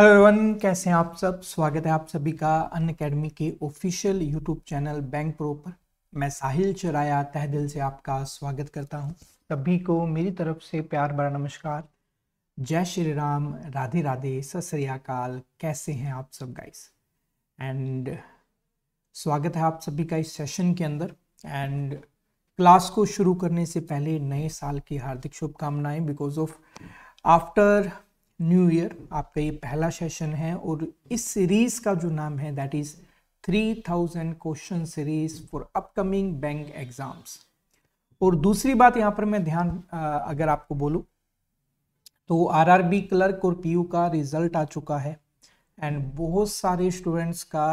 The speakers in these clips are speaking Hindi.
हेलो एवरीवन कैसे हैं आप सब स्वागत है आप सभी का अन अकेडमी के official YouTube channel bank pro पर मैं साहिल चराया तह दिल से आपका स्वागत करता हूं सभी को मेरी तरफ से प्यार भरा नमस्कार जय श्री राम राधे राधे सत कैसे हैं आप सब गाइस एंड स्वागत है आप सभी का इस सेशन के अंदर एंड क्लास को शुरू करने से पहले नए साल की हार्दिक शुभकामनाएं because of after new year आपका ये पहला सेशन है और इस सीरीज का जो नाम है that is three thousand question series for upcoming bank exams और दूसरी बात यहाँ पर मैं ध्यान अगर आपको बोलूँ तो आरआरबी क्लर्क और पीयू का रिजल्ट आ चुका है एंड बहुत सारे स्टूडेंट्स का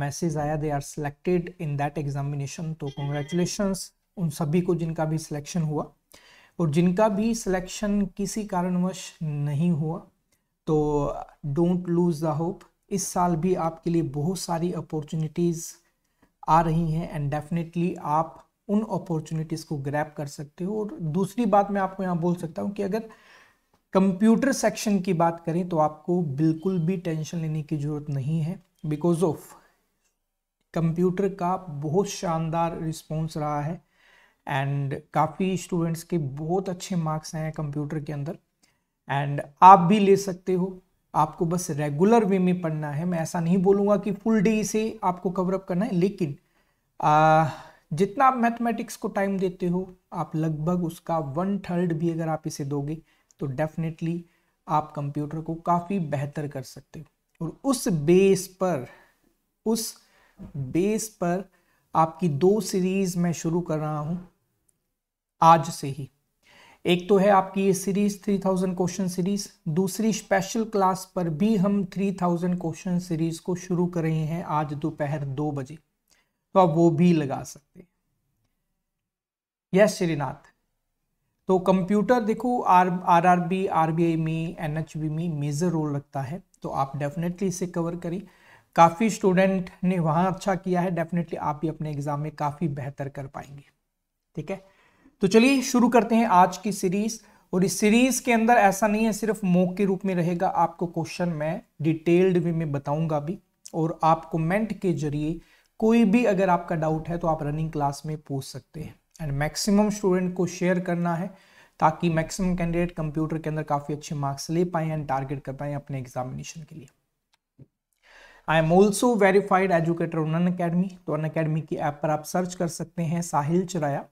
मैसेज आया they are selected in that examination तो कॉन्ग्रेचुलेशन उन सभी को जिनका भी सिलेक्शन हुआ और जिनका भी सिलेक्शन किसी कारणवश नहीं हुआ तो डोंट लूज़ द होप इस साल भी आपके लिए बहुत सारी अपॉर्चुनिटीज़ आ रही हैं एंड डेफिनेटली आप उन अपॉर्चुनिटीज़ को ग्रैप कर सकते हो और दूसरी बात मैं आपको यहाँ बोल सकता हूँ कि अगर कंप्यूटर सेक्शन की बात करें तो आपको बिल्कुल भी टेंशन लेने की ज़रूरत नहीं है बिकॉज ऑफ कंप्यूटर का बहुत शानदार रिस्पॉन्स रहा है एंड काफ़ी स्टूडेंट्स के बहुत अच्छे मार्क्स आए हैं कंप्यूटर के अंदर एंड आप भी ले सकते हो आपको बस रेगुलर वे में पढ़ना है मैं ऐसा नहीं बोलूँगा कि फुल डे से आपको कवरअप करना है लेकिन आ, जितना आप मैथमेटिक्स को टाइम देते हो आप लगभग उसका वन थर्ड भी अगर आप इसे दोगे तो डेफिनेटली आप कंप्यूटर को काफ़ी बेहतर कर सकते हो और उस बेस पर उस बेस पर आपकी दो सीरीज़ मैं शुरू कर रहा हूँ आज से ही एक तो है आपकी ये series three thousand question series दूसरी स्पेशल क्लास पर भी हम थ्री थाउजेंड क्वेश्चन सीरीज को शुरू कर रहे हैं आज दोपहर दो बजे तो आप वो भी लगा सकते हैं यस श्रीनाथ तो कंप्यूटर देखो R R R B R B I में एन एच बी में मेजर रोल रखता है तो आप डेफिनेटली इसे कवर करें काफ़ी स्टूडेंट ने वहां अच्छा किया है डेफिनेटली आप भी अपने एग्ज़ाम में काफ़ी बेहतर कर पाएंगे ठीक है तो चलिए शुरू करते हैं आज की सीरीज और इस सीरीज के अंदर ऐसा नहीं है सिर्फ मोक के रूप में रहेगा आपको क्वेश्चन मैं डिटेल्ड वे में बताऊंगा भी और आप कमेंट के जरिए कोई भी अगर आपका डाउट है तो आप रनिंग क्लास में पूछ सकते हैं एंड मैक्सिमम स्टूडेंट को शेयर करना है ताकि मैक्सिमम कैंडिडेट कंप्यूटर के अंदर काफ़ी अच्छे मार्क्स ले पाए एंड टारगेट कर पाए अपने एग्जामिनेशन के लिए I am also verified educator on Unacademy तो अन अकेडमी की ऐप पर आप सर्च कर सकते हैं साहिल चराया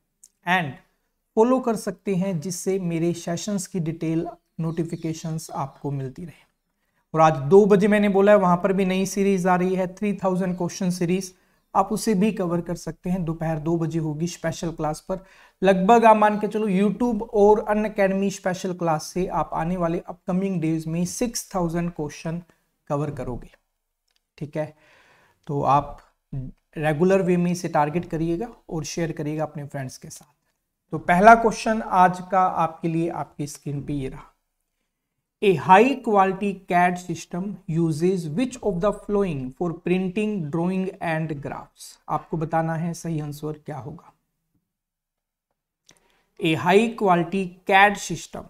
एंड फॉलो कर सकते हैं जिससे मेरे सेशंस की डिटेल नोटिफिकेशंस आपको मिलती रहे और आज दो बजे मैंने बोला है वहां पर भी नई सीरीज आ रही है थ्री थाउजेंड क्वेश्चन सीरीज आप उसे भी कवर कर सकते हैं दोपहर दो बजे होगी स्पेशल क्लास पर लगभग आप मान के चलो यूट्यूब और अन अकेडमी स्पेशल क्लास से आप आने वाले अपकमिंग डेज में सिक्स थाउजेंड क्वेश्चन कवर करोगे ठीक है तो आप रेगुलर वे में इसे टारगेट करिएगा और शेयर करिएगा अपने फ्रेंड्स के साथ तो पहला क्वेश्चन आज का आपके लिए आपकी स्क्रीन पे ये रहा a high quality CAD system uses which of the following for printing drawing and graphs आपको बताना है सही आंसर क्या होगा high quality CAD system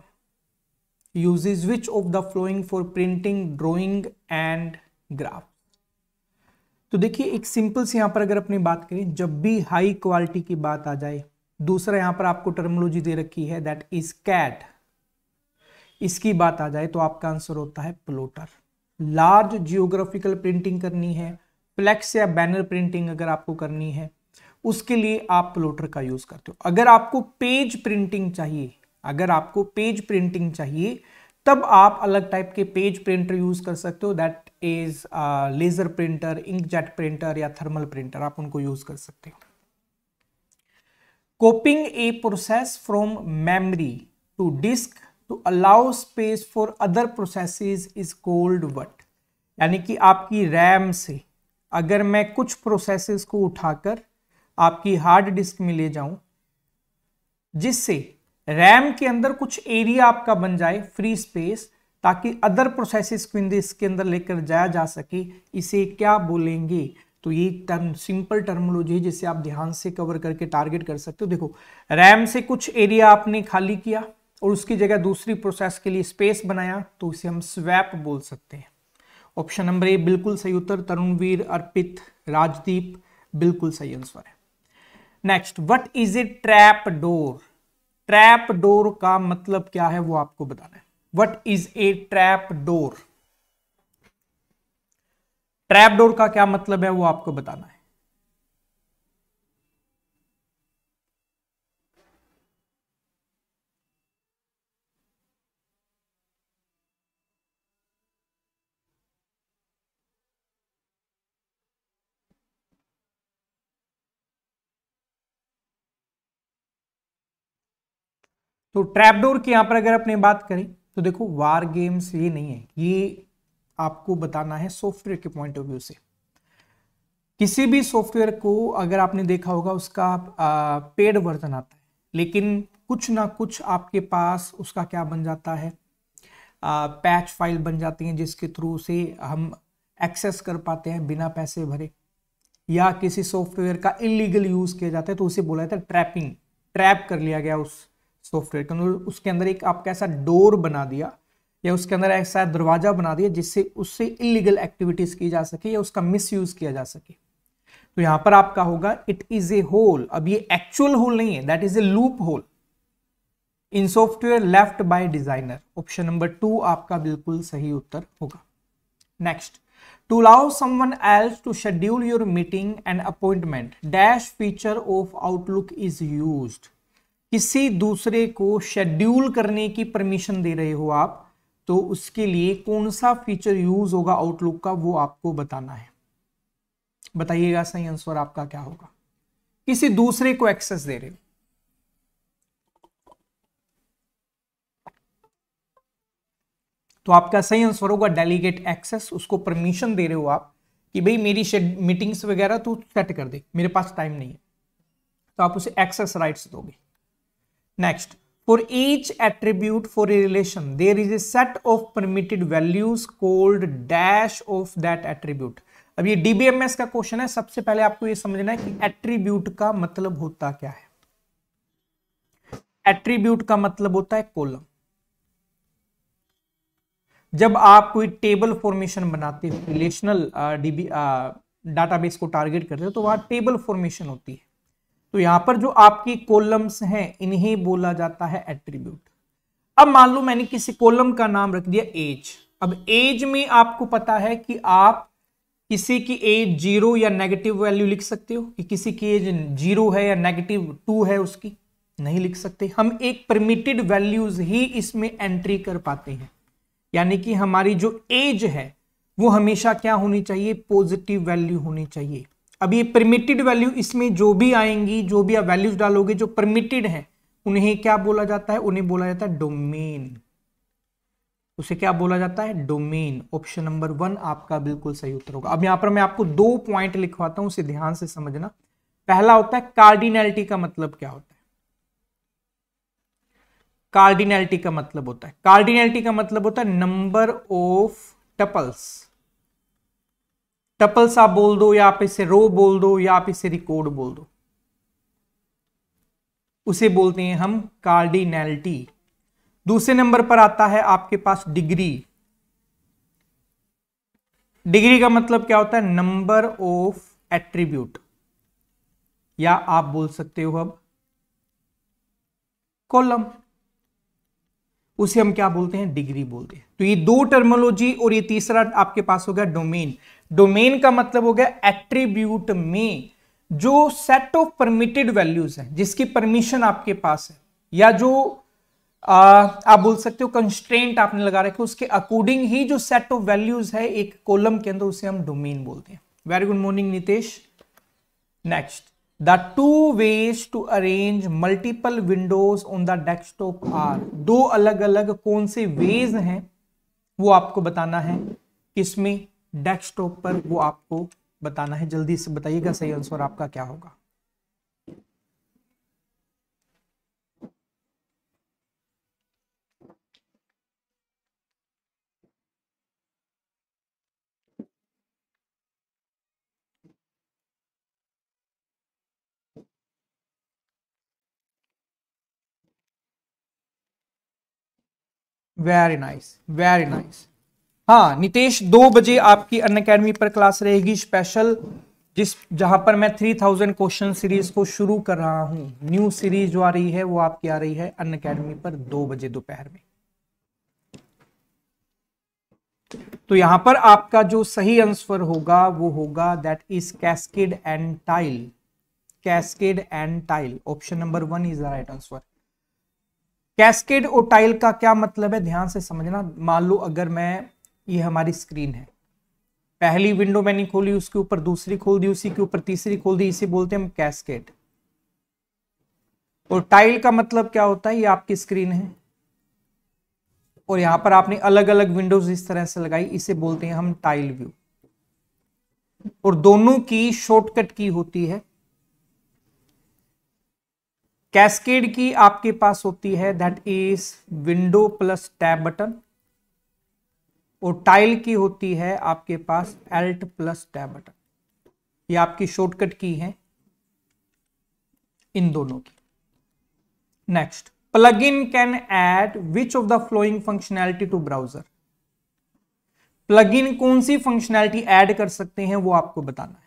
uses which of the following for printing drawing and graph तो देखिए एक सिंपल से यहां पर अगर अपनी बात करें जब भी हाई क्वालिटी की बात आ जाए दूसरा यहां पर आपको टर्मोलॉजी दे रखी है दैट इज कैट इसकी बात आ जाए तो आपका आंसर होता है प्लोटर लार्ज जियोग्राफिकल प्रिंटिंग करनी है फ्लैक्स या बैनर प्रिंटिंग अगर आपको करनी है उसके लिए आप प्लोटर का यूज करते हो अगर आपको पेज प्रिंटिंग चाहिए अगर आपको पेज प्रिंटिंग चाहिए तब आप अलग टाइप के पेज प्रिंटर यूज कर सकते हो that is laser printer inkjet printer या थर्मल प्रिंटर आप उनको यूज कर सकते हो copying a process from memory to disk to allow space for other process is called what यानी कि आपकी रैम से अगर मैं कुछ प्रोसेसेस को उठाकर आपकी हार्ड डिस्क में ले जाऊं जिससे रैम के अंदर कुछ एरिया आपका बन जाए फ्री स्पेस ताकि अदर प्रोसेसेस को इसके अंदर लेकर जाया जा सके इसे क्या बोलेंगे तो ये टर्म सिंपल टर्मोलॉजी है जिसे आप ध्यान से कवर करके टारगेट कर सकते हो देखो रैम से कुछ एरिया आपने खाली किया और उसकी जगह दूसरी प्रोसेस के लिए स्पेस बनाया तो इसे हम स्वैप बोल सकते हैं ऑप्शन नंबर ए बिल्कुल सही उत्तर तरुणवीर अर्पित राजदीप बिल्कुल सही आंसर है next what is a trap door trap door का मतलब क्या है वो आपको बताना है what is a trap door trap door का क्या मतलब है वो आपको बताना है तो ट्रैपडोर की यहां पर अगर अपने बात करें तो देखो वार गेम्स ये नहीं है ये आपको बताना है सॉफ्टवेयर के पॉइंट ऑफ व्यू से किसी भी सॉफ्टवेयर को अगर आपने देखा होगा उसका पेड वर्जन आता है लेकिन कुछ ना कुछ आपके पास उसका क्या बन जाता है पैच फाइल बन जाती हैं जिसके थ्रू से हम एक्सेस कर पाते हैं बिना पैसे भरे या किसी सॉफ्टवेयर का इलीगल यूज़ किया जाता है तो उसे बोला जाता है ट्रैपिंग ट्रैप कर लिया गया उस सॉफ्टवेयर के अंदर उसके अंदर एक आपका ऐसा डोर बना दिया या उसके अंदर ऐसा दरवाजा बना दिया जिससे उससे इलीगल एक्टिविटीज की जा सके या उसका मिस किया जा सके तो यहां पर आपका होगा इट इज ए होल अब ये एक्चुअल होल नहीं है that is a loop hole in software left by designer option number two आपका बिल्कुल सही उत्तर होगा next to allow someone else to schedule your meeting and appointment dash feature of Outlook is use किसी दूसरे को शेड्यूल करने की परमिशन दे रहे हो आप तो उसके लिए कौन सा फीचर यूज होगा आउटलुक का वो आपको बताना है बताइएगा सही आंसर आपका क्या होगा किसी दूसरे को एक्सेस दे रहे हो तो आपका सही आंसर होगा डेलीगेट एक्सेस उसको परमिशन दे रहे हो आप कि भाई मेरी मीटिंग्स वगैरह तू तो सेट कर दे मेरे पास टाइम नहीं है तो आप उसे एक्सेस राइट्स दोगे next For each attribute for a relation, there is a set of permitted values called dash of that attribute. अब ये DBMS का क्वेश्चन है सबसे पहले आपको ये समझना है कि एट्रीब्यूट का मतलब होता क्या है एट्रीब्यूट का मतलब होता है कॉलम जब आप कोई टेबल फॉर्मेशन बनाते हो रिलेशनल डाटाबेस को टारगेट करते हो तो वहां टेबल फॉर्मेशन होती है तो यहां पर जो आपकी कॉलम्स हैं इन्हें बोला जाता है एट्रीब्यूट अब मान लो मैंने किसी कॉलम का नाम रख दिया एज अब एज में आपको पता है कि आप किसी की एज जीरो या नेगेटिव वैल्यू लिख सकते हो कि किसी की एज जीरो है या नेगेटिव टू है उसकी नहीं लिख सकते हम एक परमिटेड वैल्यूज ही इसमें एंट्री कर पाते हैं यानी कि हमारी जो एज है वो हमेशा क्या होनी चाहिए पॉजिटिव वैल्यू होनी चाहिए अब ये परमिटेड वैल्यू इसमें जो भी आएंगी जो भी आप वैल्यूज डालोगे जो परमिटेड हैं उन्हें क्या बोला जाता है उन्हें बोला जाता है डोमेन उसे क्या बोला जाता है डोमेन ऑप्शन नंबर वन आपका बिल्कुल सही उत्तर होगा अब यहां पर मैं आपको दो पॉइंट लिखवाता हूं उसे ध्यान से समझना पहला होता है कार्डिनैलिटी का मतलब क्या होता है कार्डिनैलिटी का मतलब होता है कार्डिनैलिटी का मतलब होता है नंबर ऑफ टपल्स टपल सा बोल दो या आप इसे रो बोल दो या आप इसे रिकॉर्ड बोल दो उसे बोलते हैं हम कार्डिनेलिटी दूसरे नंबर पर आता है आपके पास डिग्री डिग्री का मतलब क्या होता है नंबर ऑफ एट्रीब्यूट या आप बोल सकते हो अब कॉलम उसे हम क्या बोलते हैं डिग्री बोलते हैं तो ये दो टर्मोलॉजी और ये तीसरा आपके पास होगा डोमेन डोमेन का मतलब हो गया एट्रीब्यूट में जो सेट ऑफ परमिटेड वैल्यूज है जिसकी परमिशन आपके पास है या जो आ, आप बोल सकते हो कंस्ट्रेंट आपने लगा रखे उसके अकॉर्डिंग ही जो सेट ऑफ वैल्यूज है एक कॉलम के अंदर उसे हम डोमेन बोलते हैं very good morning Nitesh next the two ways to arrange multiple windows on the desktop are दो अलग अलग कौन से वेज हैं वो आपको बताना है किसमें डेस्कटॉप पर वो आपको बताना है जल्दी से बताइएगा सही आंसर आपका क्या होगा वेरी नाइस वेरी नाइस हाँ नितेश दो बजे आपकी अन अकेडमी पर क्लास रहेगी स्पेशल जिस जहां पर मैं थ्री थाउजेंड क्वेश्चन सीरीज को शुरू कर रहा हूं न्यू सीरीज जो आ रही है वो आपकी आ रही है अन अकेडमी पर दो बजे दोपहर में तो यहां पर आपका जो सही आंसर होगा वो होगा that is cascade and tile cascade and tile option number one is the right answer cascade और टाइल का क्या मतलब है ध्यान से समझना मान लो अगर मैं ये हमारी स्क्रीन है पहली विंडो मैंने खोली उसके ऊपर दूसरी खोल दी उसी के ऊपर तीसरी खोल दी इसे बोलते हैं हम कैस्केट और टाइल का मतलब क्या होता है ये आपकी स्क्रीन है और यहां पर आपने अलग अलग विंडोज इस तरह से लगाई इसे बोलते हैं हम टाइल व्यू और दोनों की शॉर्टकट की होती है कैस्केड की आपके पास होती है that is window plus tab button और टाइल की होती है आपके पास एल्ट प्लस टैब बटन ये आपकी शॉर्टकट की है इन दोनों की next plug in can add which of the following functionality to browser plug in कौन सी फंक्शनैलिटी ऐड कर सकते हैं वो आपको बताना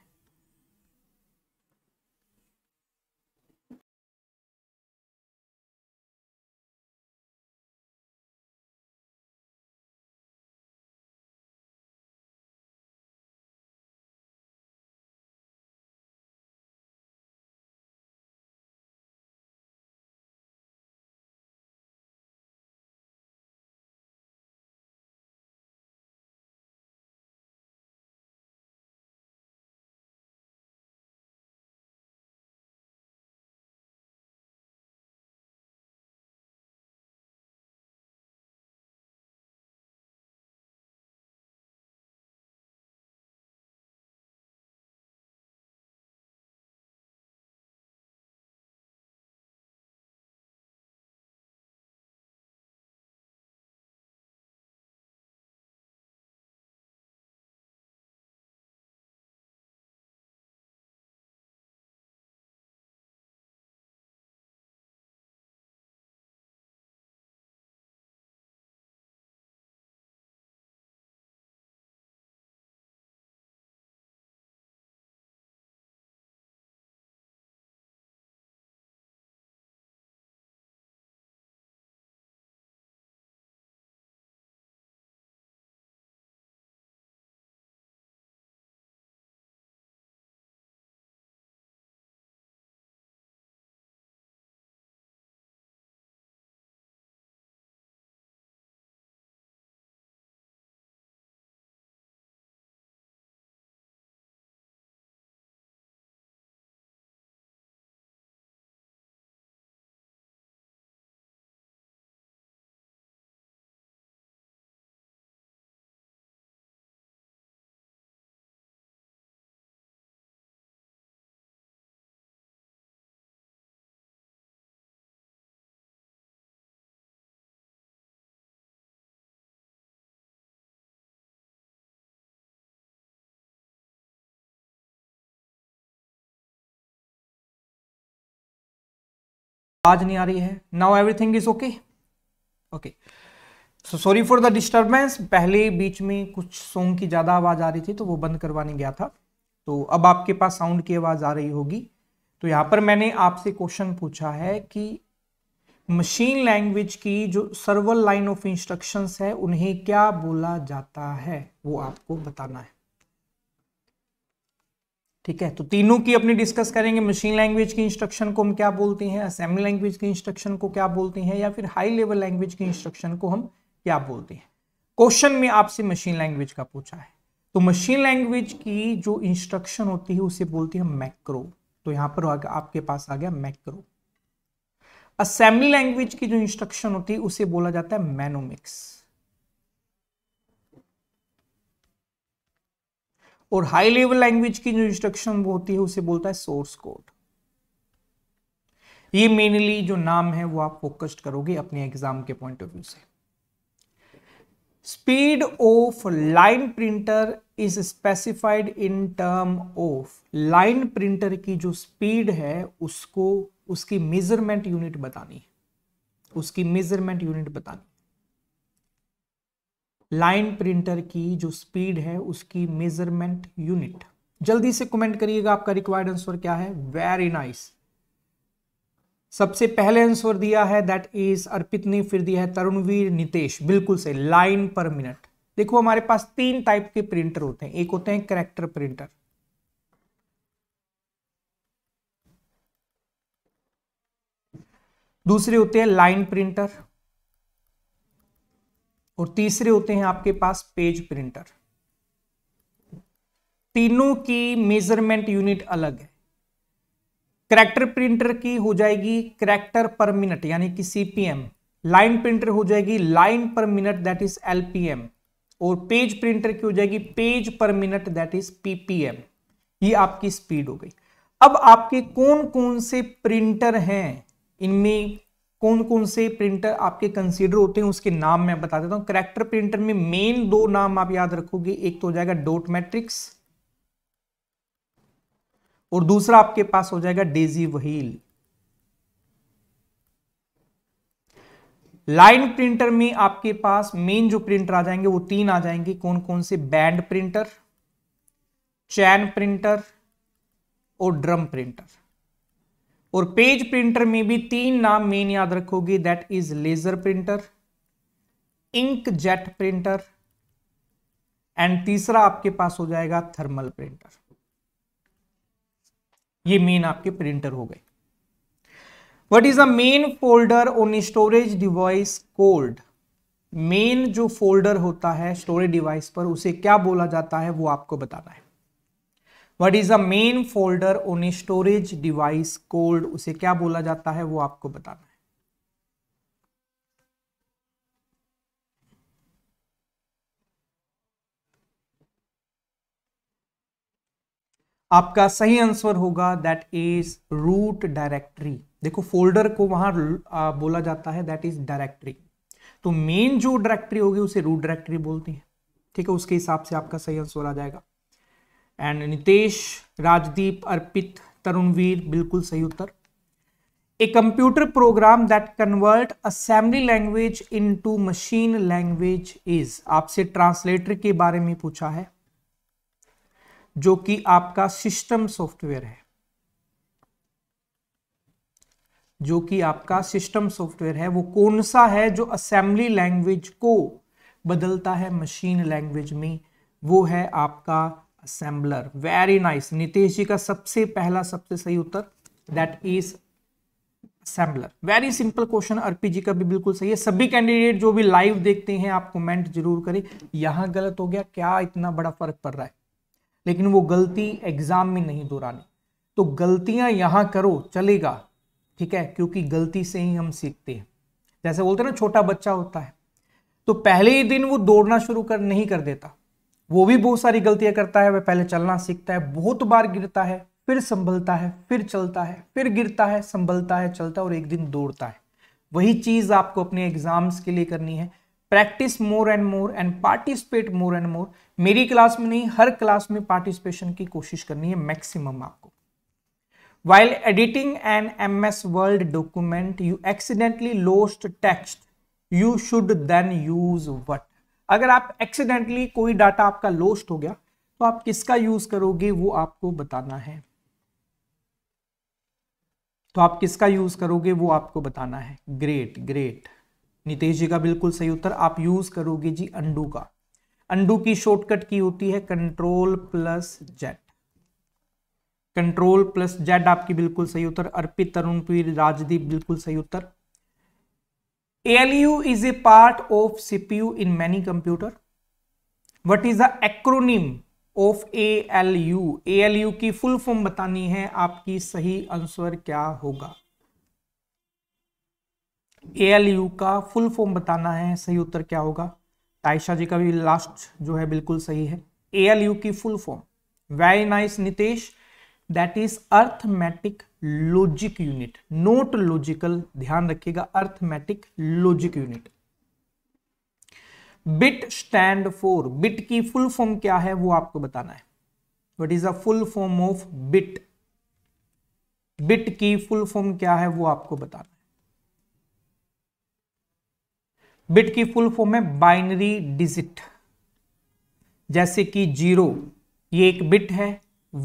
आवाज नहीं आ रही है now everything is okay okay so sorry for the disturbance पहले बीच में कुछ सॉन्ग की ज़्यादा आवाज़ आ रही थी तो वो बंद करवाने गया था तो अब आपके पास साउंड की आवाज़ आ रही होगी तो यहाँ पर मैंने आपसे क्वेश्चन पूछा है कि मशीन लैंग्वेज की जो सर्वर लाइन ऑफ इंस्ट्रक्शंस है उन्हें क्या बोला जाता है वो आपको बताना है ठीक है तो तीनों की अपनी डिस्कस करेंगे मशीन लैंग्वेज की इंस्ट्रक्शन को हम क्या बोलते हैं असेंबली लैंग्वेज की इंस्ट्रक्शन को क्या बोलते हैं या फिर हाई लेवल लैंग्वेज की इंस्ट्रक्शन को हम क्या बोलते हैं क्वेश्चन में आपसे मशीन लैंग्वेज का पूछा है तो मशीन लैंग्वेज की जो इंस्ट्रक्शन होती है उसे बोलती है मैक्रो तो यहां पर आपके पास आ गया मैक्रो असेंबली लैंग्वेज की जो इंस्ट्रक्शन होती है उसे बोला जाता है मैनोमिक्स और हाई लेवल लैंग्वेज की जो इंस्ट्रक्शन होती है उसे बोलता है सोर्स कोड ये मेनली जो नाम है वो आप फोकस्ड करोगे अपने एग्जाम के पॉइंट ऑफ व्यू से speed of line printer is specified in term of line printer की जो स्पीड है उसको उसकी मेजरमेंट यूनिट बतानी है उसकी मेजरमेंट यूनिट बतानी लाइन प्रिंटर की जो स्पीड है उसकी मेजरमेंट यूनिट जल्दी से कमेंट करिएगा आपका रिक्वायर्ड आंसर क्या है वेरी नाइस सबसे पहले आंसर दिया है दैट इज अर्पित ने फिर दिया है तरुणवीर नितेश बिल्कुल से लाइन पर मिनट देखो हमारे पास तीन टाइप के प्रिंटर होते हैं एक होते हैं करेक्टर प्रिंटर दूसरे होते हैं लाइन प्रिंटर और तीसरे होते हैं आपके पास पेज प्रिंटर तीनों की मेजरमेंट यूनिट अलग है करेक्टर प्रिंटर की हो जाएगी करेक्टर पर मिनट यानी कि सीपीएम लाइन प्रिंटर हो जाएगी line per minute that is LPM और पेज प्रिंटर की हो जाएगी पेज पर मिनट दैट इज पीपीएम ये आपकी स्पीड हो गई अब आपके कौन कौन से प्रिंटर हैं इनमें कौन कौन से प्रिंटर आपके कंसीडर होते हैं उसके नाम मैं बता देता हूं करेक्टर प्रिंटर में मेन दो नाम आप याद रखोगे एक तो हो जाएगा डोट मैट्रिक्स और दूसरा आपके पास हो जाएगा डेजी वहील लाइन प्रिंटर में आपके पास मेन जो प्रिंटर आ जाएंगे वो तीन आ जाएंगे कौन कौन से बैंड प्रिंटर चैन प्रिंटर और ड्रम प्रिंटर और पेज प्रिंटर में भी तीन नाम मेन याद रखोगे that is laser printer inkjet printer and तीसरा आपके पास हो जाएगा थर्मल प्रिंटर ये मेन आपके प्रिंटर हो गए what is a main folder on storage device called main जो फोल्डर होता है स्टोरेज डिवाइस पर उसे क्या बोला जाता है वो आपको बताना है what is a main folder on a storage device called उसे क्या बोला जाता है वो आपको बताना है आपका सही आंसर होगा दैट इज रूट डायरेक्टरी देखो फोल्डर को वहां बोला जाता है दैट इज डायरेक्टरी तो मेन जो डायरेक्टरी होगी उसे रूट डायरेक्टरी बोलती है ठीक है उसके हिसाब से आपका सही आंसर आ जाएगा एंड नितेश राजदीप अर्पित तरुणवीर बिल्कुल सही उत्तर a computer program that convert assembly language into machine language is आपसे ट्रांसलेटर के बारे में पूछा है जो कि आपका सिस्टम सॉफ्टवेयर है जो कि आपका सिस्टम सॉफ्टवेयर है वो कौन सा है जो असेंबली लैंग्वेज को बदलता है मशीन लैंग्वेज में वो है आपका assembler very nice Nitesh ji का सबसे पहला सबसे सही उत्तर that is assembler very simple question Arpi ji का भी बिल्कुल सही है सभी कैंडिडेट जो भी लाइव देखते हैं आप कमेंट जरूर करें यहां गलत हो गया क्या इतना बड़ा फर्क पड़ रहा है लेकिन वो गलती एग्जाम में नहीं दोहरानी तो गलतियां यहां करो चलेगा ठीक है क्योंकि गलती से ही हम सीखते हैं जैसे बोलते हैं ना छोटा बच्चा होता है तो पहले ही दिन वो दौड़ना शुरू कर नहीं कर देता वो भी बहुत सारी गलतियां करता है वह पहले चलना सीखता है बहुत बार गिरता है फिर संभलता है फिर चलता है फिर गिरता है संभलता है चलता है और एक दिन दौड़ता है वही चीज़ आपको अपने एग्जाम्स के लिए करनी है practice more and more and participate more and more मेरी क्लास में नहीं हर क्लास में पार्टिसिपेशन की कोशिश करनी है मैक्सिमम आपको while editing and M S Word document you accidentally lost text you should then use what अगर आप एक्सीडेंटली कोई डाटा आपका लोस्ट हो गया तो आप किसका यूज करोगे वो आपको बताना है तो आप किसका यूज करोगे वो आपको बताना है ग्रेट ग्रेट नितेश जी का बिल्कुल सही उत्तर आप यूज करोगे जी अंडू का अंडू की शॉर्टकट की होती है control plus Z control plus Z आपकी बिल्कुल सही उत्तर अर्पित तरुणपीर राजदीप बिल्कुल सही उत्तर ALU is a part of CPU in many computer. What is the acronym of ALU? ALU की फुल फॉर्म बतानी है आपकी सही आंसर क्या होगा ALU का फुल फॉर्म बताना है सही उत्तर क्या होगा ताइशा जी का भी लास्ट जो है बिल्कुल सही है ALU की full form very nice Nitesh that is arithmetic logic unit not logical ध्यान रखिएगा arithmetic logic unit bit stand for bit की फुल फॉर्म क्या है वो आपको बताना है what is a full form of bit bit की फुल फॉर्म क्या है वो आपको बताना है बिट की फुल फॉर्म है बाइनरी डिजिट जैसे कि जीरो ये एक बिट है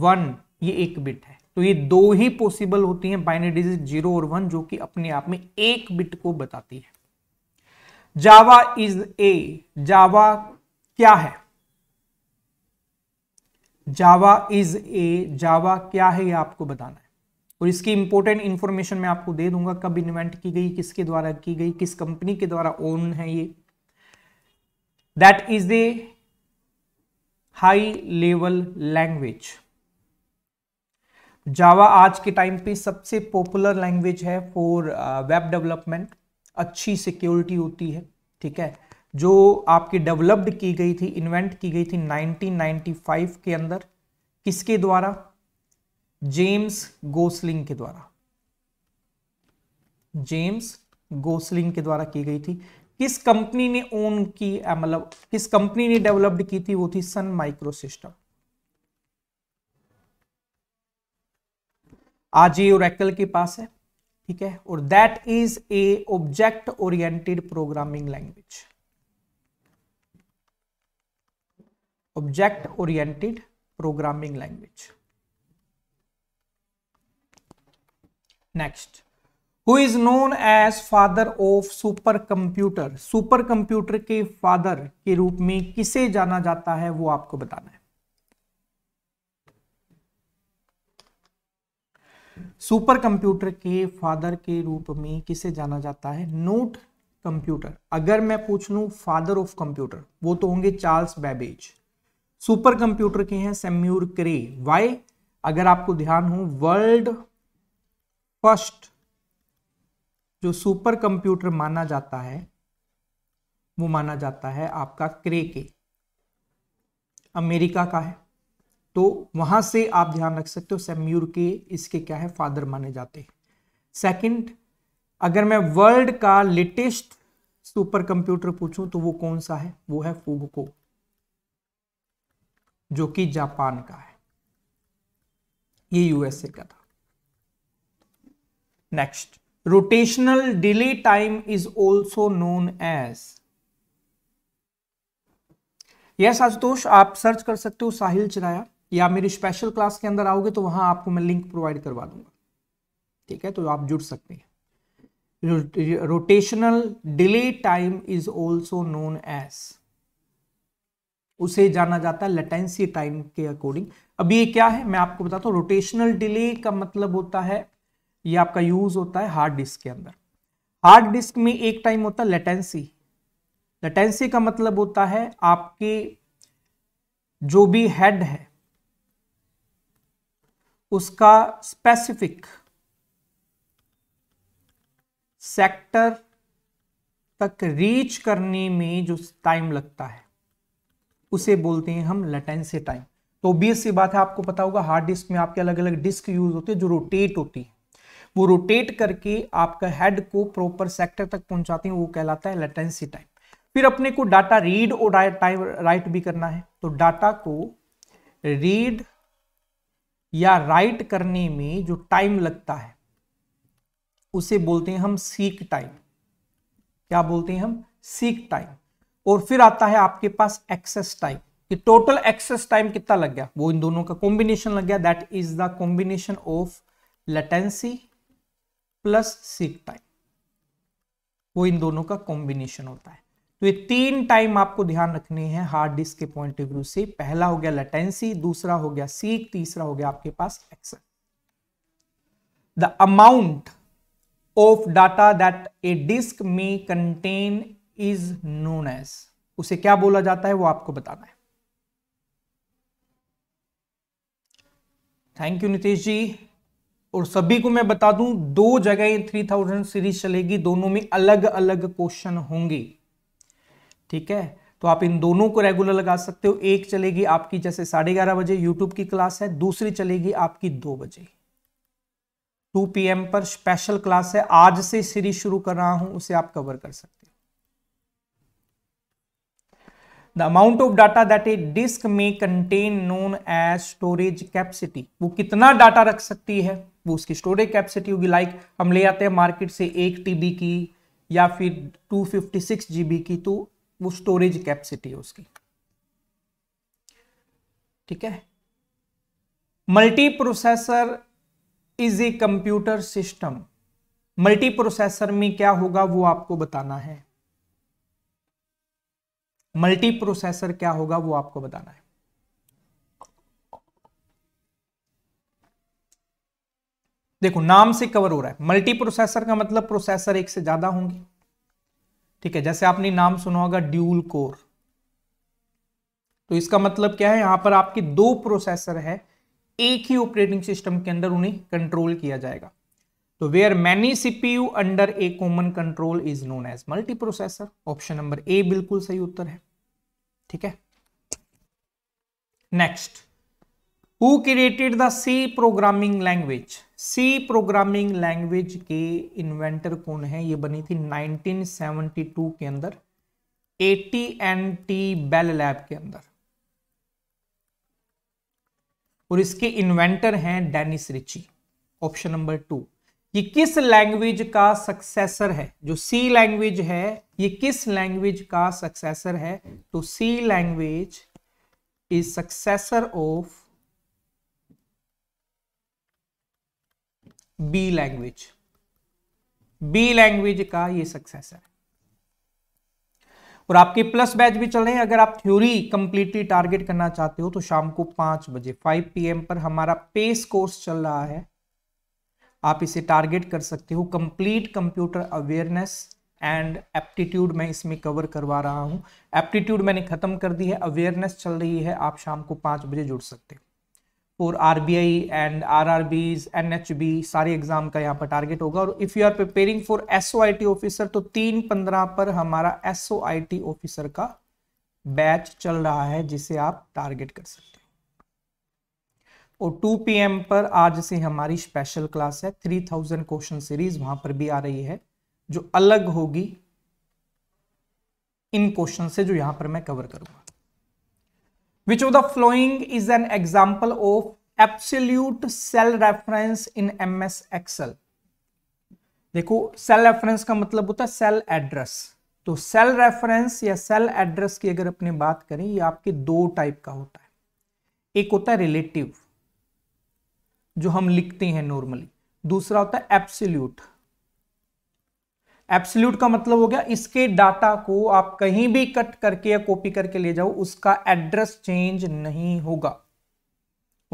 वन ये एक बिट है तो ये दो ही पॉसिबल होती हैं बाइनरी डिजिट जीरो और वन जो कि अपने आप में एक बिट को बताती है जावा इज ए जावा क्या है जावा इज ए जावा क्या है ये आपको बताना है और इसकी इंपॉर्टेंट इंफॉर्मेशन मैं आपको दे दूंगा कब इन्वेंट की गई किसके द्वारा की गई किस कंपनी के द्वारा ओन है ये that is a high level language Java आज के टाइम पे सबसे पॉपुलर लैंग्वेज है फॉर वेब डेवलपमेंट अच्छी सिक्योरिटी होती है ठीक है जो आपकी डेवलप्ड की गई थी इन्वेंट की गई थी 1995 के अंदर किसके द्वारा जेम्स गोसलिंग के द्वारा जेम्स गोसलिंग के द्वारा की गई थी किस कंपनी ने ओन की uh, मतलब किस कंपनी ने डेवलप्ड की थी वो थी सन माइक्रो सिस्टम आज ये ओरेकल के पास है ठीक है और that is a object oriented programming language object oriented programming language next who is known as father of supercomputer supercomputer के फादर के रूप में किसे जाना जाता है वो आपको बताना है सुपर कंप्यूटर के फादर के रूप में किसे जाना जाता है नोट कंप्यूटर अगर मैं पूछ लू फादर ऑफ कंप्यूटर वो तो होंगे चार्ल्स बैबेज सुपर कंप्यूटर के हैं सेम्यूर क्रे वाई अगर आपको ध्यान हो वर्ल्ड फर्स्ट जो सुपर कंप्यूटर माना जाता है वो माना जाता है आपका क्रे के अमेरिका का है तो वहां से आप ध्यान रख सकते हो सेम्यूर के इसके क्या है फादर माने जाते हैं सेकंड अगर मैं वर्ल्ड का लेटेस्ट सुपर कंप्यूटर पूछूं तो वो कौन सा है वो है फूबको जो कि जापान का है ये यूएसए का था next rotational delay time is also known as yes Ashutosh आप सर्च कर सकते हो साहिल चिराया या मेरी स्पेशल क्लास के अंदर आओगे तो वहां आपको मैं लिंक प्रोवाइड करवा दूंगा ठीक है तो आप जुड़ सकते हैं rotational delay time is also known as उसे जाना जाता है लेटेंसी टाइम के अकॉर्डिंग अब ये क्या है मैं आपको बताता हूँ रोटेशनल डिले का मतलब होता है ये आपका यूज होता है हार्ड डिस्क के अंदर हार्ड डिस्क में एक टाइम होता है लेटेंसी लेटेंसी का मतलब होता है आपके जो भी हेड है उसका स्पेसिफिक सेक्टर तक रीच करने में जो टाइम लगता है उसे बोलते हैं हम लेटेंसी टाइम तो ओबियस सी बात है आपको पता होगा हार्ड डिस्क में आपके अलग अलग डिस्क यूज होते हैं जो रोटेट होती है वो रोटेट करके आपका हेड को प्रॉपर सेक्टर तक पहुंचाते हैं वो कहलाता है लेटेंसी टाइम फिर अपने को डाटा रीड और टाइम राइट भी करना है तो डाटा को रीड या राइट करने में जो टाइम लगता है उसे बोलते हैं हम सीक टाइम क्या बोलते हैं हम सीक टाइम और फिर आता है आपके पास एक्सेस टाइम कि टोटल एक्सेस टाइम कितना लग गया वो इन दोनों का कॉम्बिनेशन लग गया that is the combination of latency plus seek time वो इन दोनों का कॉम्बिनेशन होता है तो ये तीन टाइम आपको ध्यान रखने हैं हार्ड डिस्क के पॉइंट ऑफ व्यू से पहला हो गया लेटेंसी दूसरा हो गया सीक तीसरा हो गया आपके पास action the amount of data that a disk may contain is known as उसे क्या बोला जाता है वो आपको बताना है थैंक यू नितेश जी और सभी को मैं बता दूं दो जगह थ्री 3000 सीरीज चलेगी दोनों में अलग अलग क्वेश्चन होंगे ठीक है तो आप इन दोनों को रेगुलर लगा सकते हो एक चलेगी आपकी जैसे साढ़े ग्यारह बजे यूट्यूब की क्लास है दूसरी चलेगी आपकी दो बजे 2 पीएम पर स्पेशल क्लास है आज से सीरीज शुरू कर रहा हूं उसे आप कवर कर सकते हो the amount of data that a disk में contain known as storage capacity वो कितना डाटा रख सकती है वो उसकी स्टोरेज कैपेसिटी होगी लाइक हम ले आते हैं मार्केट से एक टीबी की या फिर 256 जीबी की तो वो स्टोरेज कैपेसिटी है उसकी ठीक है multiprocessor is a computer system multiprocessor में क्या होगा वो आपको बताना है मल्टी प्रोसेसर क्या होगा वो आपको बताना है देखो नाम से कवर हो रहा है मल्टी प्रोसेसर का मतलब प्रोसेसर एक से ज्यादा होंगे ठीक है जैसे आपने नाम सुना होगा ड्यूल कोर तो इसका मतलब क्या है यहां पर आपके दो प्रोसेसर है एक ही ऑपरेटिंग सिस्टम के अंदर उन्हें कंट्रोल किया जाएगा तो where many CPU under a common control is known as multiprocessor option number A बिल्कुल सही उत्तर है ठीक है next who created the C programming language C programming language के इन्वेंटर कौन है ये बनी थी 1972 के अंदर T N T Bell lab के अंदर और इसके इन्वेंटर हैं Dennis Ritchie option number two ये किस लैंग्वेज का सक्सेसर है जो सी लैंग्वेज है ये किस लैंग्वेज का सक्सेसर है तो C language is successor of B language B language का ये सक्सेस है और आपके प्लस बैच भी चल रहे हैं अगर आप थ्योरी कंप्लीटली टारगेट करना चाहते हो तो शाम को पांच बजे फाइव पीएम पर हमारा पेस कोर्स चल रहा है आप इसे टारगेट कर सकते हो complete computer awareness and aptitude मैं इसमें कवर करवा रहा हूं एप्टीट्यूड मैंने खत्म कर दी है अवेयरनेस चल रही है आप शाम को पांच बजे जुड़ सकते हो for R B I and R R Bs N H B सारे एग्जाम का यहाँ पर टारगेट होगा और if you are preparing for S O I T officer तो तीन पंद्रह पर हमारा S O I T officer का बैच चल रहा है जिसे आप टारगेट कर सकते हैं और 2 पीएम पर आज से हमारी स्पेशल क्लास है 3000 क्वेश्चन सीरीज वहां पर भी आ रही है जो अलग होगी इन क्वेश्चन से जो यहां पर मैं कवर करूंगा which of the following is an example of absolute cell reference in MS Excel? देखो सेल रेफरेंस का मतलब होता है सेल एड्रेस तो सेल रेफरेंस या सेल एड्रेस की अगर अपने बात करें ये आपके दो टाइप का होता है एक होता है रिलेटिव जो हम लिखते हैं नॉर्मली दूसरा होता है एप्सिल्यूट एप्सल्यूट का मतलब हो गया इसके डाटा को आप कहीं भी कट करके या कॉपी करके ले जाओ उसका एड्रेस चेंज नहीं होगा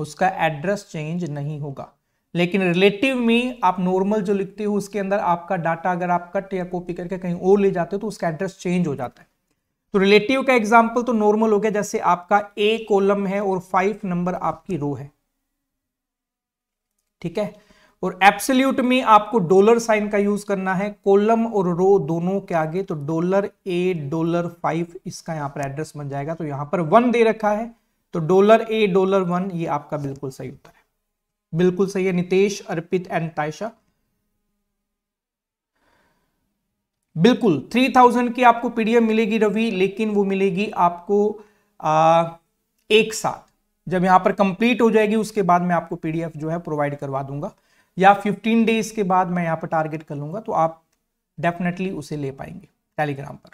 उसका एड्रेस चेंज नहीं होगा लेकिन रिलेटिव में आप नॉर्मल जो लिखते हो उसके अंदर आपका डाटा अगर आप कट या कॉपी करके कहीं और ले जाते हो तो उसका एड्रेस चेंज हो जाता है तो रिलेटिव का एग्जाम्पल तो नॉर्मल हो गया जैसे आपका ए कॉलम है और फाइव नंबर आपकी रो है ठीक है और एप्सल्यूट में आपको डॉलर साइन का यूज करना है कोलम और रो दोनों के आगे तो डॉलर ए डॉलर फाइव इसका यहां पर एड्रेस बन जाएगा तो यहां पर वन दे रखा है तो डॉलर ए डॉलर वन ये आपका बिल्कुल सही उत्तर है बिल्कुल सही है नितेश अर्पित एंड तायशा बिल्कुल थ्री थाउजेंड की आपको पीडीएफ मिलेगी रवि लेकिन वो मिलेगी आपको आ, एक साथ जब यहां पर कंप्लीट हो जाएगी उसके बाद मैं आपको पीडीएफ जो है प्रोवाइड करवा दूंगा या 15 डेज के बाद मैं यहां पर टारगेट कर लूंगा तो आप डेफिनेटली उसे ले पाएंगे टेलीग्राम पर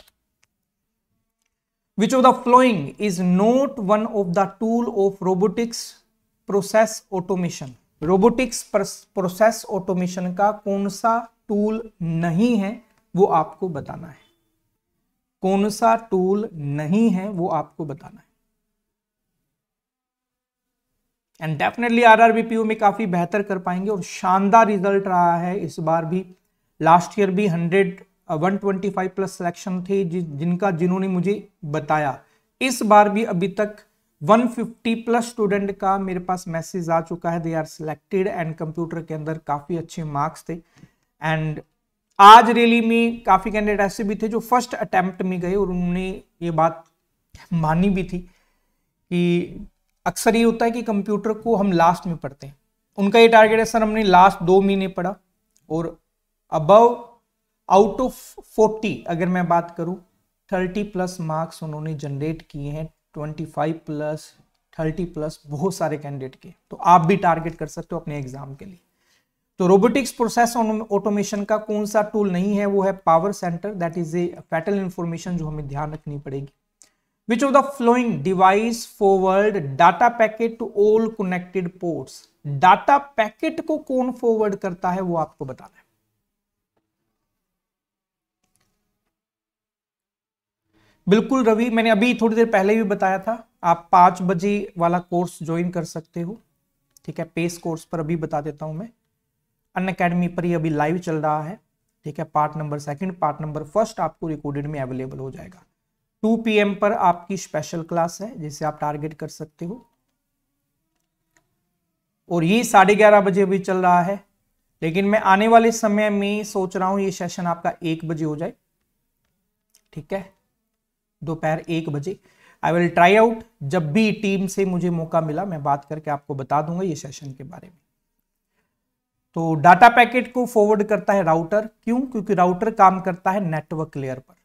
which of the following is not one of the tool of robotics process automation robotics process automation का कौन सा टूल नहीं है वो आपको बताना है कौन सा टूल नहीं है वो आपको बताना है एंड डेफिनेटली आरआरबीपीयू में काफ़ी बेहतर कर पाएंगे और शानदार रिजल्ट रहा है इस बार भी लास्ट ईयर भी hundred one twenty five plus selection थे जि, जिनका जिन्होंने मुझे बताया इस बार भी अभी तक 150 प्लस स्टूडेंट का मेरे पास मैसेज आ चुका है they are selected and computer के अंदर काफ़ी अच्छे मार्क्स थे एंड आज रैली में काफ़ी कैंडिडेट ऐसे भी थे जो फर्स्ट अटैम्प्ट में गए और उन्होंने ये बात मानी भी थी कि अक्सर ये होता है कि कंप्यूटर को हम लास्ट में पढ़ते हैं उनका ये टारगेट है सर हमने लास्ट दो महीने पढ़ा और अबव आउट ऑफ फोर्टी अगर मैं बात करूँ थर्टी प्लस मार्क्स उन्होंने जनरेट किए हैं twenty five plus thirty plus बहुत सारे कैंडिडेट के तो आप भी टारगेट कर सकते हो अपने एग्जाम के लिए तो रोबोटिक्स प्रोसेस ऑटोमेशन का कौन सा टूल नहीं है वो है power center that is a fatal information जो हमें ध्यान रखनी पड़ेगी which of the following device forward data packet to all connected ports data packet को कौन फॉरवर्ड करता है वो आपको बताना है बिल्कुल रवि मैंने अभी थोड़ी देर पहले भी बताया था आप पांच बजे वाला कोर्स ज्वाइन कर सकते हो ठीक है पेस कोर्स पर अभी बता देता हूं मैं अन अकेडमी पर ही अभी लाइव चल रहा है ठीक है part number second part number first आपको रिकॉर्डेड में अवेलेबल हो जाएगा टू एम पर आपकी स्पेशल क्लास है जिसे आप टारगेट कर सकते हो और ये साढ़े ग्यारह बजे अभी चल रहा है लेकिन मैं आने वाले समय में सोच रहा हूं ये सेशन आपका एक बजे हो जाए ठीक है दोपहर एक बजे आई विल ट्राई आउट जब भी टीम से मुझे मौका मिला मैं बात करके आपको बता दूंगा ये सेशन के बारे में तो डाटा पैकेट को फॉरवर्ड करता है राउटर क्यों क्योंकि राउटर काम करता है नेटवर्क लेयर पर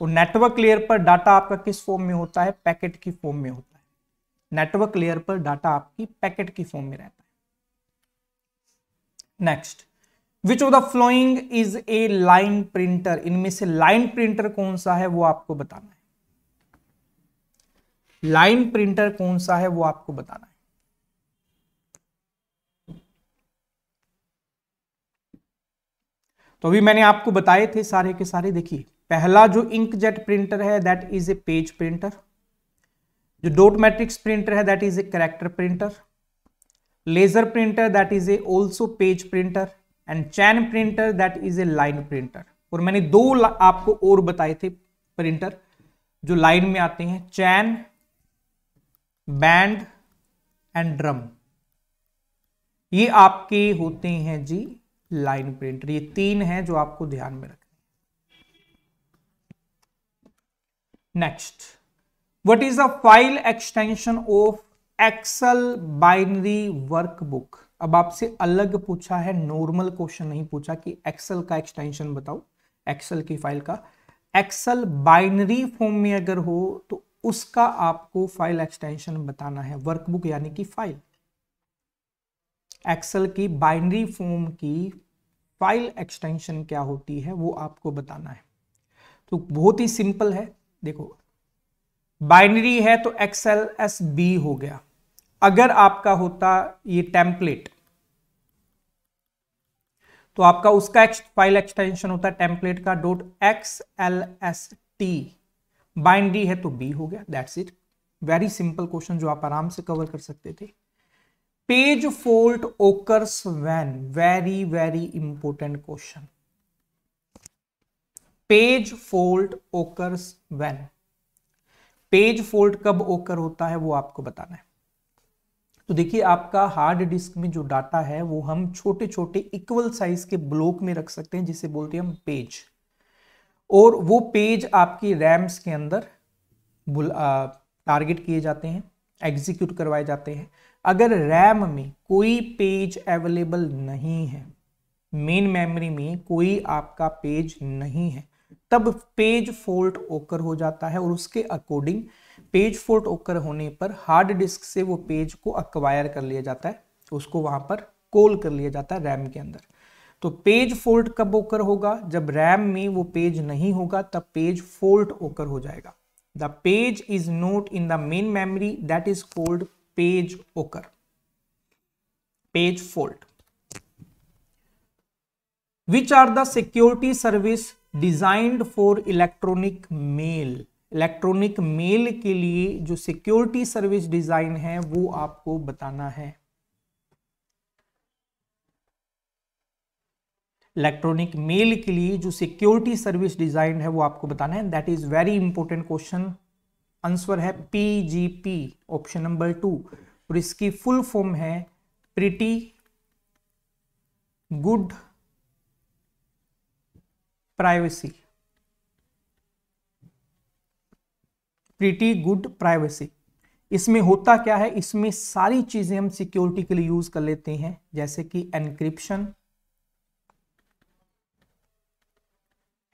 तो नेटवर्क लेयर पर डाटा आपका किस फॉर्म में होता है पैकेट की फॉर्म में होता है नेटवर्क लेयर पर डाटा आपकी पैकेट की फॉर्म में रहता है next which of the following is a line printer इनमें से लाइन प्रिंटर कौन सा है वो आपको बताना है लाइन प्रिंटर कौन सा है वो आपको बताना है तो अभी मैंने आपको बताए थे सारे के सारे देखिए पहला जो इंकजेट प्रिंटर है that is a page printer जो डोट मैट्रिक्स प्रिंटर है that is a character printer laser printer that is a also page printer and chain printer that is a line printer और मैंने दो आपको और बताए थे प्रिंटर जो लाइन में आते हैं चैन बैंड एंड ड्रम ये आपके होते हैं जी लाइन प्रिंटर ये तीन हैं जो आपको ध्यान में रखें next what is the file extension of Excel binary workbook अब आपसे अलग पूछा है नॉर्मल क्वेश्चन नहीं पूछा कि एक्सल का एक्सटेंशन बताओ एक्सल की फाइल का एक्सल बाइनरी फॉर्म में अगर हो तो उसका आपको फाइल एक्सटेंशन बताना है वर्कबुक यानी कि फाइल एक्सल की बाइनरी फॉर्म की फाइल एक्सटेंशन क्या होती है वो आपको बताना है तो बहुत ही सिंपल है देखो बाइनरी है तो एक्सएल एस बी हो गया अगर आपका होता ये टेम्पलेट तो आपका उसका एक्स फाइल एक्सटेंशन होता है टेम्पलेट का dot X L S T binary है तो बी हो गया that's it very simple question जो आप आराम से कवर कर सकते थे page fault occurs when very very important question page fault occurs when page fault कब ओकर होता है वो आपको बताना है तो देखिए आपका हार्ड डिस्क में जो डाटा है वो हम छोटे छोटे इक्वल साइज के ब्लॉक में रख सकते हैं जिसे बोलते हैं हम पेज और वो पेज आपकी रैम्स के अंदर टारगेट किए जाते हैं एग्जीक्यूट करवाए जाते हैं अगर रैम में कोई पेज अवेलेबल नहीं है मेन मेमोरी में कोई आपका पेज नहीं है तब पेज फॉल्ट ओकर हो जाता है और उसके अकॉर्डिंग पेज फॉल्ट ओकर होने पर हार्ड डिस्क से वो पेज को अक्वायर कर लिया जाता है उसको वहां पर कॉल कर लिया जाता है रैम के अंदर तो पेज फॉल्ट कब ओकर होगा जब रैम में वो पेज नहीं होगा तब पेज फॉल्ट ओकर हो जाएगा the page is not in the main memory that is called page occur page fault which are the security service designed for electronic mail electronic mail के लिए जो सिक्योरिटी सर्विस डिजाइन है वो आपको बताना है इलेक्ट्रॉनिक मेल के लिए जो सिक्योरिटी सर्विस डिजाइन है वो आपको बताना है that is very important question answer है पीजीपी ऑप्शन नंबर टू और इसकी फुल फॉर्म है pretty good privacy pretty good privacy इसमें होता क्या है इसमें सारी चीजें हम सिक्योरिटी के लिए यूज कर लेते हैं जैसे कि एनक्रिप्शन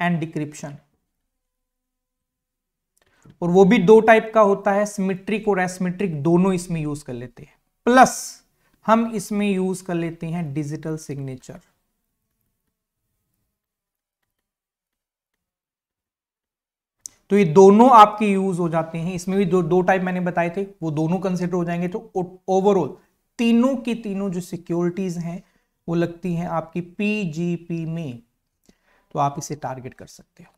एंड डिक्रिप्शन और वो भी दो टाइप का होता है सिमेट्रिक और एसमेट्रिक दोनों इसमें यूज कर लेते हैं प्लस हम इसमें यूज कर लेते हैं डिजिटल सिग्नेचर तो ये दोनों आपके यूज हो जाते हैं इसमें भी दो दो टाइप मैंने बताए थे वो दोनों कंसिडर हो जाएंगे तो ओवरऑल तीनों की तीनों जो सिक्योरिटीज हैं वो लगती हैं आपकी पीजीपी में तो आप इसे टारगेट कर सकते हो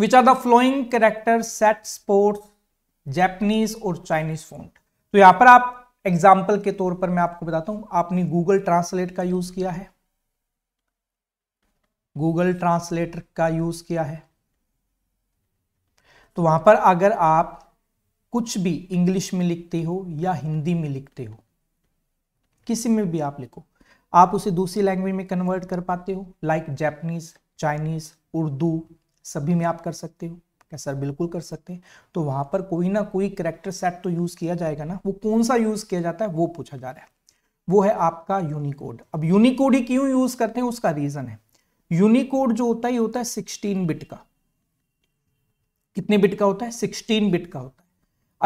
which are the following character set support Japanese और चाइनीज फोन तो यहां पर आप एग्जाम्पल के तौर पर मैं आपको बताता हूं आपने गूगल ट्रांसलेट का यूज किया है गूगल ट्रांसलेटर का यूज किया है तो वहां पर अगर आप कुछ भी इंग्लिश में लिखते हो या हिंदी में लिखते हो किसी में भी आप लिखो आप उसे दूसरी लैंग्वेज में कन्वर्ट कर पाते हो लाइक जैपनीज चाइनीज उर्दू सभी में आप कर सकते हो क्या सर बिल्कुल कर सकते हैं तो वहां पर कोई ना कोई करेक्टर सेट तो यूज़ किया जाएगा ना वो कौन सा यूज़ किया जाता है वो पूछा जा रहा है वो है आपका यूनिकोड अब यूनिकोड ही क्यों यूज़ करते हैं उसका रीज़न है यूनिकोड जो होता है ये होता है सिक्सटीन बिट का कितने बिट का होता है 16 बिट का होता है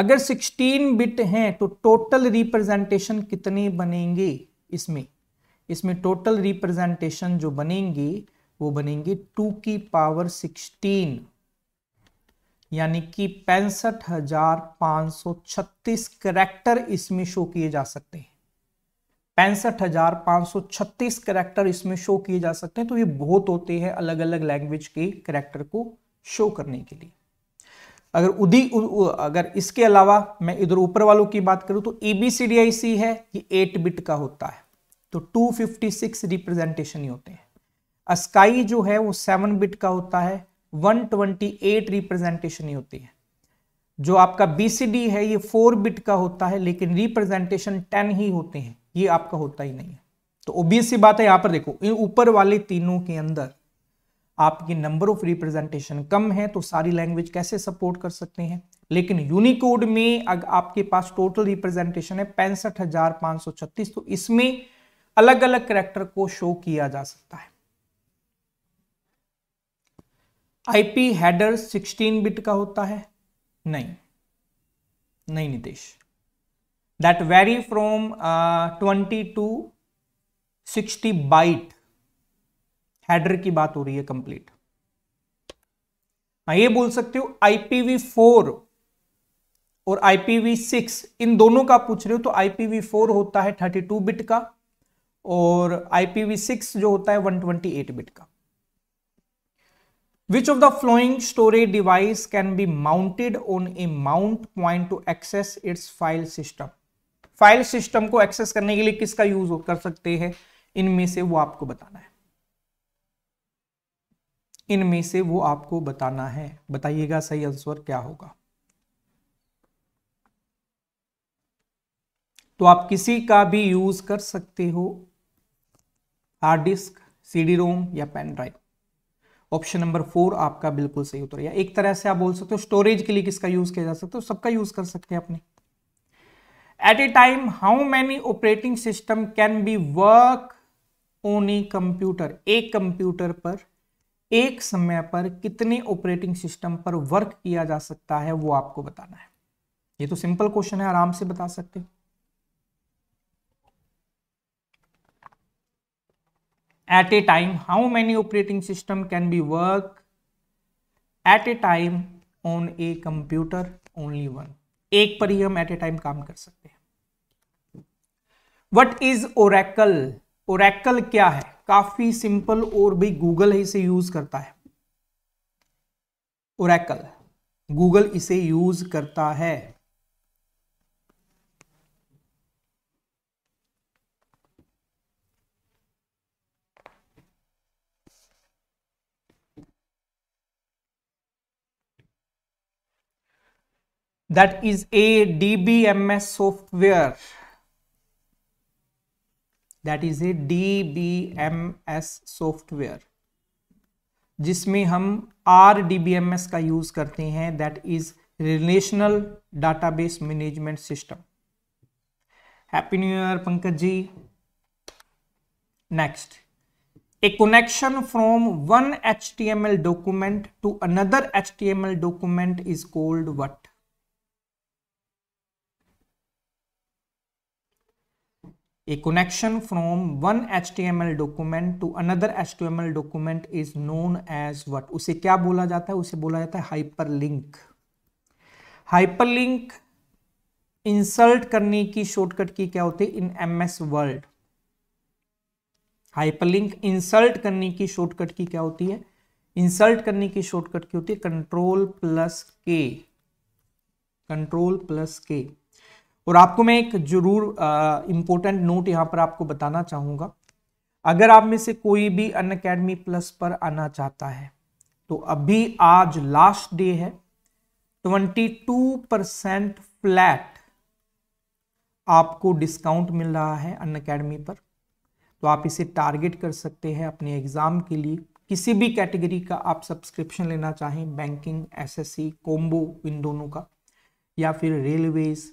अगर 16 बिट हैं तो टोटल रिप्रेजेंटेशन कितने बनेंगे इसमें इसमें टोटल रिप्रेजेंटेशन जो बनेंगे वो बनेंगे टू की पावर 16 यानी कि पैंसठ हजार पांच सौ छत्तीस करेक्टर इसमें शो किए जा सकते हैं पैंसठ हजार पांच सौ छत्तीस करेक्टर इसमें शो किए जा सकते हैं तो ये बहुत होते हैं अलग अलग लैंग्वेज के करेक्टर को शो करने के लिए अगर उदी उ, उ, अगर इसके अलावा मैं इधर ऊपर वालों की बात करूं तो A B C D I सी है ये एट बिट का होता है तो 256 रिप्रेजेंटेशन ही होते हैं अस्काई जो है वो सेवन बिट का होता है 128 रिप्रेजेंटेशन ही होती है जो आपका बीसीडी है ये फोर बिट का होता है लेकिन रिप्रेजेंटेशन टेन ही होते हैं ये आपका होता ही नहीं है तो ओबीएससी सी बात है यहाँ पर देखो ऊपर वाले तीनों के अंदर आपकी नंबर ऑफ रिप्रेजेंटेशन कम है तो सारी लैंग्वेज कैसे सपोर्ट कर सकते हैं लेकिन यूनिकोड में अगर आपके पास टोटल रिप्रेजेंटेशन है पैंसठ हजार पांच सौ छत्तीस तो इसमें अलग अलग करेक्टर को शो किया जा सकता है आईपी हेडर 16 बिट का होता है नहीं नहीं Nitesh that very from uh, 20 to 60 header की बात हो रही है कंप्लीट हाँ ये बोल सकते हो आईपीवी फोर और आईपीवी सिक्स इन दोनों का पूछ रहे हो तो आईपीवी फोर होता है थर्टी टू बिट का और आईपीवी सिक्स जो होता है वन ट्वेंटी एट बिट का which of the following storage device can be mounted on a mount point to access its file system file system को एक्सेस करने के लिए किसका यूज कर सकते हैं इनमें से वो आपको बताना है इनमें से वो आपको बताना है बताइएगा सही आंसर क्या होगा तो आप किसी का भी यूज कर सकते हो हार्ड डिस्क सीडी रोम या pen drive option number four आपका बिल्कुल सही उत्तर है एक तरह से आप बोल सकते हो स्टोरेज के लिए किसका यूज किया जा सकता है तो सबका यूज कर सकते हैं अपने at a time how many operating system can be work on computer एक कंप्यूटर पर एक समय पर कितने ऑपरेटिंग सिस्टम पर वर्क किया जा सकता है वो आपको बताना है ये तो सिंपल क्वेश्चन है आराम से बता सकते हो at a time how many operating system can be work at a time on a computer only one एक पर ही हम एट ए टाइम काम कर सकते हैं वट इज ओरैकल ओरेकल क्या है काफी सिंपल और भी गूगल इसे यूज करता है ओरेकल गूगल इसे यूज करता है that is a dbms software that is a D B M S software जिसमें हम R D B M S का यूज़ करते हैं that is relational database management system happy new year Pankaj ji next a connection one H T M L document to another H T M L document is called what A connection from one HTML document to another HTML document is known as what? उसे क्या बोला जाता है उसे बोला जाता है hyperlink. Hyperlink इंसल्ट करने की शॉर्टकट की क्या होती है in M S Word hyperlink insert करने की शॉर्टकट की क्या होती है इंसल्ट करने की शॉर्टकट की होती है control plus K control plus K और आपको मैं एक जरूर इम्पोर्टेंट नोट यहाँ पर आपको बताना चाहूँगा अगर आप में से कोई भी अन अकेडमी प्लस पर आना चाहता है तो अभी आज लास्ट डे है 22 परसेंट फ्लैट आपको डिस्काउंट मिल रहा है अन अकेडमी पर तो आप इसे टारगेट कर सकते हैं अपने एग्ज़ाम के लिए किसी भी कैटेगरी का आप सब्सक्रिप्शन लेना चाहें बैंकिंग एसएससी कॉम्बो इन दोनों का या फिर रेलवेज़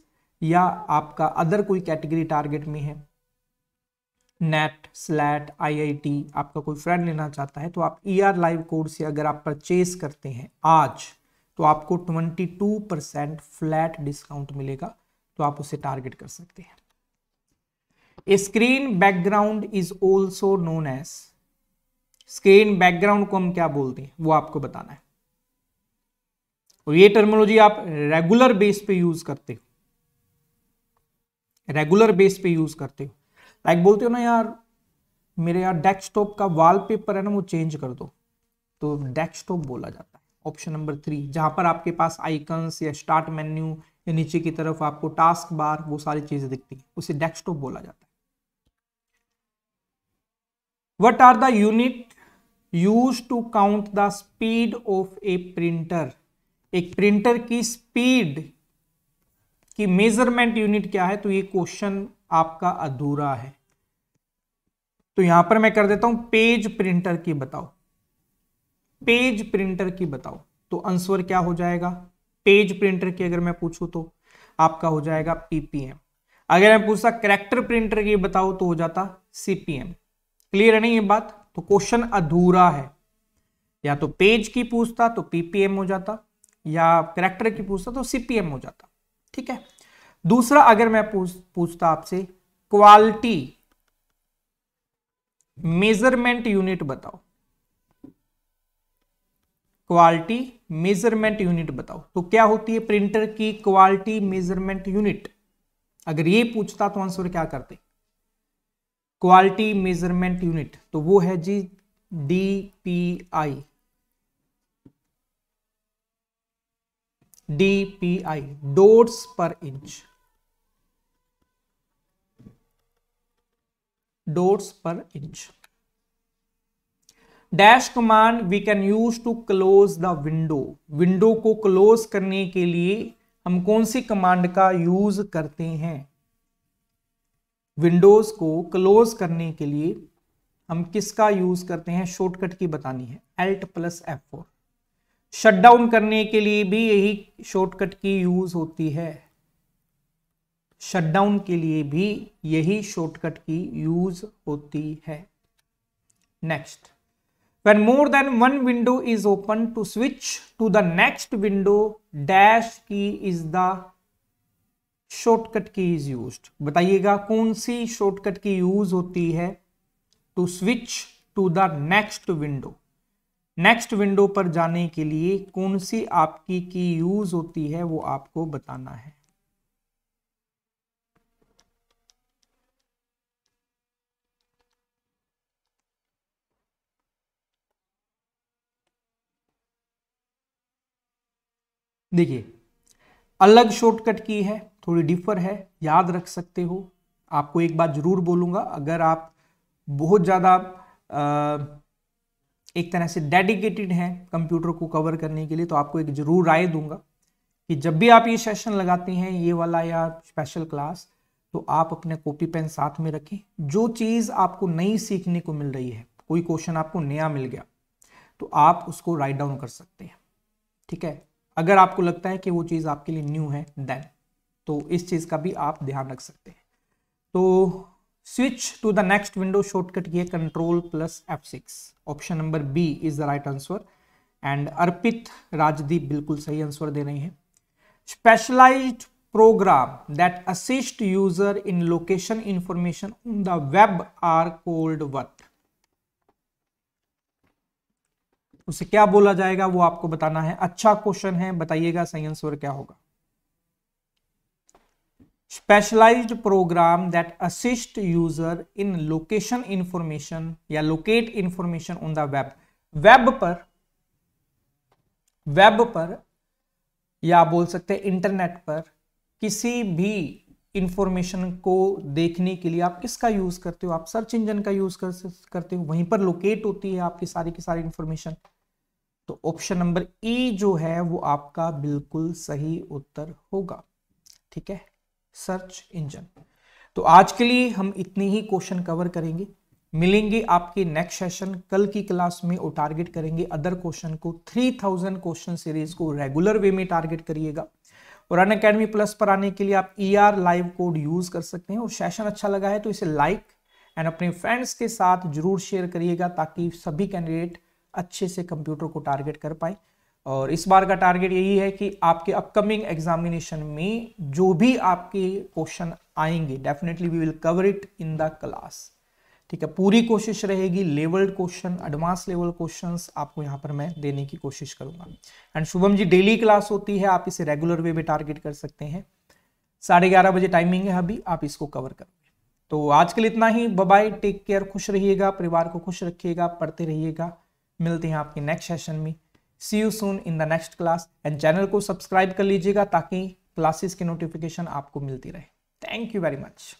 या आपका अदर कोई कैटेगरी टारगेट में है नेट स्लैट आईआईटी आपका कोई फ्रेंड लेना चाहता है तो आप ईआर लाइव कोर्स से अगर आप परचेज करते हैं आज तो आपको 22 परसेंट फ्लैट डिस्काउंट मिलेगा तो आप उसे टारगेट कर सकते हैं screen background is also known as screen background को हम क्या बोलते हैं वो आपको बताना है और तो ये टर्मोलॉजी आप रेगुलर बेस पे यूज करते हो रेगुलर बेस पे यूज करते हो लाइक बोलते हो ना यार मेरे यार डेस्कटॉप का वॉलपेपर है ना वो चेंज कर दो तो डेस्कटॉप बोला जाता है ऑप्शन नंबर थ्री जहां पर आपके पास आइकन्स या स्टार्ट मेन्यू या नीचे की तरफ आपको टास्क बार वो सारी चीजें दिखती है उसे डेस्कटॉप बोला जाता है what are the unit use to count the speed of a printer एक प्रिंटर की स्पीड कि मेजरमेंट यूनिट क्या है तो ये क्वेश्चन आपका अधूरा है तो यहां पर मैं कर देता हूं पेज प्रिंटर की बताओ पेज प्रिंटर की बताओ तो आंसर क्या हो जाएगा पेज प्रिंटर की अगर मैं पूछूं तो आपका हो जाएगा पीपीएम अगर मैं पूछता करेक्टर प्रिंटर की बताओ तो हो जाता सीपीएम क्लियर है नहीं ये बात तो क्वेश्चन अधूरा है या तो पेज की पूछता तो पीपीएम हो जाता या करेक्टर की पूछता तो सीपीएम हो जाता ठीक है दूसरा अगर मैं पूछ पूछता आपसे क्वालिटी मेजरमेंट यूनिट बताओ क्वालिटी मेजरमेंट यूनिट बताओ तो क्या होती है प्रिंटर की क्वालिटी मेजरमेंट यूनिट अगर ये पूछता तो आंसर क्या करते क्वालिटी मेजरमेंट यूनिट तो वो है जी D P I DPI dots per inch dots per inch dash command we can use to close the window window को क्लोज करने के लिए हम कौन सी कमांड का यूज करते हैं विंडोज को क्लोज करने के लिए हम किसका यूज करते हैं शॉर्टकट की बतानी है Alt plus F four shutdown करने के लिए भी यही शॉर्टकट की यूज होती है शटडाउन के लिए भी यही शॉर्टकट की यूज होती है next when more than one window is open to switch to the next window dash key is the shortcut key is use बताइएगा कौन सी शॉर्टकट की यूज होती है to switch to the next window next window पर जाने के लिए कौन सी आपकी की यूज होती है वो आपको बताना है देखिए अलग शॉर्टकट की है थोड़ी डिफर है याद रख सकते हो आपको एक बात जरूर बोलूंगा अगर आप बहुत ज़्यादा एक तरह से डेडिकेटेड हैं कंप्यूटर को कवर करने के लिए तो आपको एक ज़रूर राय दूंगा कि जब भी आप ये सेशन लगाते हैं ये वाला या स्पेशल क्लास तो आप अपने कॉपी पेन साथ में रखें जो चीज़ आपको नई सीखने को मिल रही है कोई क्वेश्चन आपको नया मिल गया तो आप उसको राइट डाउन कर सकते हैं ठीक है अगर आपको लगता है कि वो चीज़ आपके लिए न्यू है देन तो इस चीज़ का भी आप ध्यान रख सकते हैं तो switch to the next window shortcut की है control plus F six option number B is the right answer and Arpit Rajdeep बिल्कुल सही आंसर दे रही हैं specialized program that assist user in location information on the web are called what उसे क्या बोला जाएगा वो आपको बताना है अच्छा क्वेश्चन है बताइएगा सही आंसर क्या होगा specialized program that assist user in location information या locate information on the web web पर वेब पर या बोल सकते हैं इंटरनेट पर किसी भी इंफॉर्मेशन को देखने के लिए आप किसका यूज करते हो आप सर्च इंजन का यूज कर, करते हो वहीं पर लोकेट होती है आपकी सारी की सारी इंफॉर्मेशन तो ऑप्शन नंबर ई जो है वो आपका बिल्कुल सही उत्तर होगा ठीक है सर्च इंजन तो आज के लिए हम इतनी ही क्वेश्चन कवर करेंगे मिलेंगे आपके नेक्स्ट सेशन कल की क्लास में और टारगेट करेंगे अदर क्वेश्चन को 3000 क्वेश्चन सीरीज को रेगुलर वे में टारगेट करिएगा और अन अकेडमी प्लस पर आने के लिए आप E R live code use कर सकते हैं और सेशन अच्छा लगा है तो इसे लाइक एंड अपने फ्रेंड्स के साथ जरूर शेयर करिएगा ताकि सभी कैंडिडेट अच्छे से कंप्यूटर को टारगेट कर पाए और इस बार का टारगेट यही है कि आपके अपकमिंग एग्जामिनेशन में जो भी आपके क्वेश्चन आएंगे definitely we will cover it in the class ठीक है पूरी कोशिश रहेगी levelled question advance level question आपको यहाँ पर मैं देने की कोशिश करूंगा and Shubham ji daily class होती है आप इसे रेगुलर वे में टारगेट कर सकते हैं साढ़े ग्यारह बजे टाइमिंग है अभी आप इसको कवर करोगे तो आज के लिए इतना ही बाय टेक केयर खुश रहिएगा परिवार को खुश रखिएगा पढ़ते रहिएगा मिलते हैं आपके नेक्स्ट सेशन में see you soon in the next class and channel को सब्सक्राइब कर लीजिएगा ताकि क्लासेस की नोटिफिकेशन आपको मिलती रहे थैंक यू वेरी मच